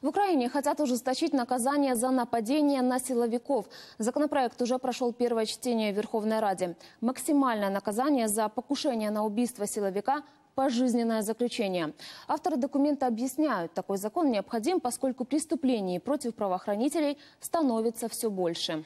В Украине хотят ужесточить наказание за нападение на силовиков. Законопроект уже прошел первое чтение в Верховной Раде. Максимальное наказание за покушение на убийство силовика пожизненное заключение. Авторы документа объясняют, такой закон необходим, поскольку преступлений против правоохранителей становится все больше.